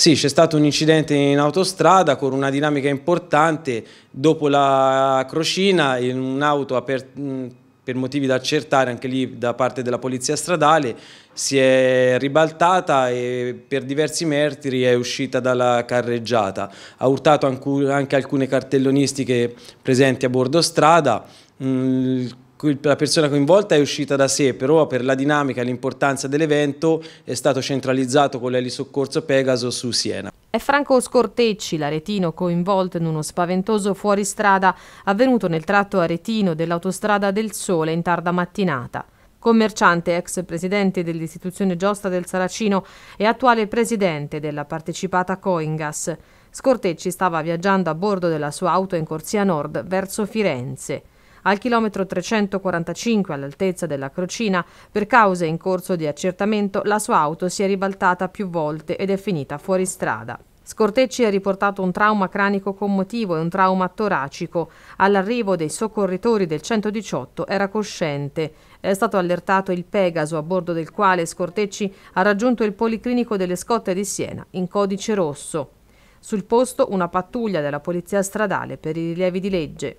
Sì, c'è stato un incidente in autostrada con una dinamica importante. Dopo la crocina, un'auto per motivi da accertare anche lì da parte della polizia stradale si è ribaltata e per diversi metri è uscita dalla carreggiata. Ha urtato anche alcune cartellonistiche presenti a bordo strada. Mm, la persona coinvolta è uscita da sé, però per la dinamica e l'importanza dell'evento è stato centralizzato con l'elisoccorso Pegaso su Siena. È Franco Scortecci, l'aretino coinvolto in uno spaventoso fuoristrada avvenuto nel tratto aretino dell'autostrada del Sole in tarda mattinata. Commerciante, ex presidente dell'istituzione Giosta del Saracino e attuale presidente della partecipata Coingas, Scortecci stava viaggiando a bordo della sua auto in corsia nord verso Firenze al chilometro 345 all'altezza della Crocina, per cause in corso di accertamento, la sua auto si è ribaltata più volte ed è finita fuori strada. Scortecci ha riportato un trauma cranico commotivo e un trauma toracico. All'arrivo dei soccorritori del 118 era cosciente. È stato allertato il Pegaso a bordo del quale Scortecci ha raggiunto il policlinico delle Scotte di Siena in codice rosso. Sul posto una pattuglia della polizia stradale per i rilievi di legge.